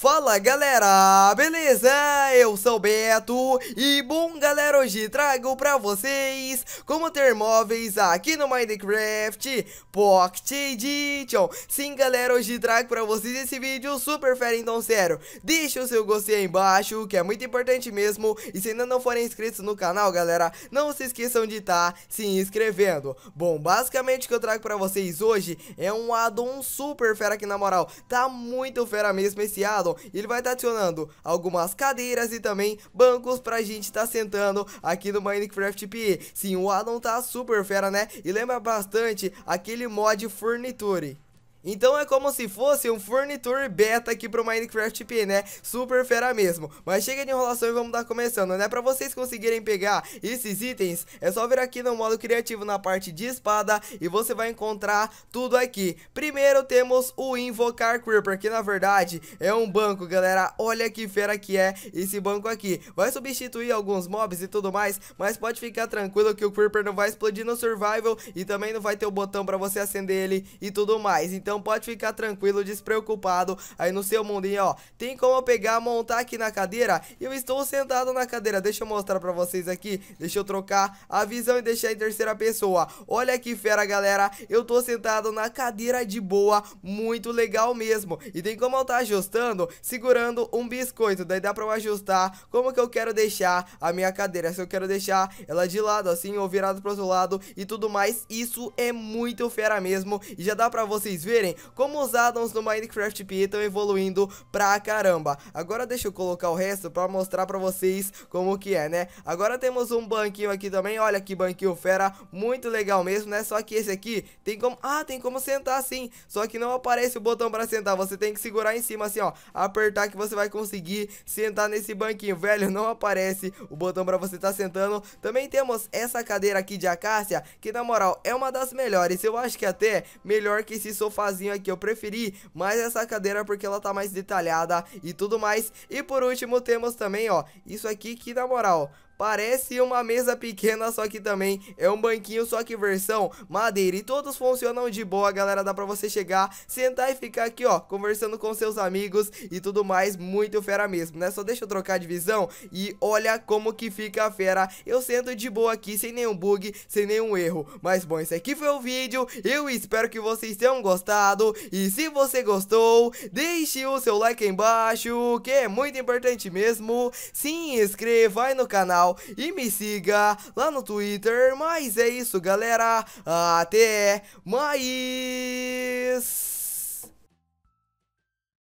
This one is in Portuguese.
Fala galera, beleza? Eu sou o Beto e bom galera, hoje trago pra vocês como ter móveis aqui no Minecraft Pocket Edition Sim galera, hoje trago pra vocês esse vídeo super fera, então sério, deixa o seu gostei aí embaixo que é muito importante mesmo E se ainda não forem inscritos no canal galera, não se esqueçam de estar tá se inscrevendo Bom, basicamente o que eu trago pra vocês hoje é um addon super fera aqui na moral, tá muito fera mesmo esse addon e ele vai estar tá adicionando algumas cadeiras e também bancos pra gente estar tá sentando aqui no Minecraft PE. Sim, o Adam tá super fera, né? E lembra bastante aquele mod Furniture. Então é como se fosse um furniture beta aqui pro Minecraft P, né? Super fera mesmo. Mas chega de enrolação e vamos dar começando, né? Pra vocês conseguirem pegar esses itens, é só vir aqui no modo criativo na parte de espada e você vai encontrar tudo aqui. Primeiro temos o Invocar Creeper, que na verdade é um banco, galera. Olha que fera que é esse banco aqui. Vai substituir alguns mobs e tudo mais, mas pode ficar tranquilo que o Creeper não vai explodir no survival e também não vai ter o botão pra você acender ele e tudo mais. Então então pode ficar tranquilo, despreocupado aí no seu mundinho, ó. Tem como pegar, montar aqui na cadeira. Eu estou sentado na cadeira. Deixa eu mostrar pra vocês aqui. Deixa eu trocar a visão e deixar em terceira pessoa. Olha que fera, galera. Eu tô sentado na cadeira de boa. Muito legal mesmo. E tem como eu estar tá ajustando segurando um biscoito. Daí dá pra eu ajustar como que eu quero deixar a minha cadeira. Se eu quero deixar ela de lado assim ou virada pro outro lado e tudo mais. Isso é muito fera mesmo. E já dá pra vocês verem verem como os addons do Minecraft PE estão evoluindo pra caramba. Agora deixa eu colocar o resto pra mostrar pra vocês como que é, né? Agora temos um banquinho aqui também, olha que banquinho fera, muito legal mesmo, né? Só que esse aqui tem como... Ah, tem como sentar sim, só que não aparece o botão pra sentar, você tem que segurar em cima assim, ó, apertar que você vai conseguir sentar nesse banquinho, velho, não aparece o botão pra você estar tá sentando. Também temos essa cadeira aqui de acácia, que na moral é uma das melhores, eu acho que até melhor que esse sofá aqui, eu preferi mais essa cadeira porque ela tá mais detalhada e tudo mais. E por último, temos também, ó, isso aqui que, na moral, Parece uma mesa pequena, só que também é um banquinho, só que versão madeira. E todos funcionam de boa, galera. Dá pra você chegar, sentar e ficar aqui, ó, conversando com seus amigos e tudo mais. Muito fera mesmo, né? Só deixa eu trocar de visão e olha como que fica a fera. Eu sento de boa aqui, sem nenhum bug, sem nenhum erro. Mas, bom, esse aqui foi o vídeo. Eu espero que vocês tenham gostado. E se você gostou, deixe o seu like aí embaixo, que é muito importante mesmo. Se inscreva aí no canal canal e me siga lá no Twitter. Mas é isso, galera. Até mais.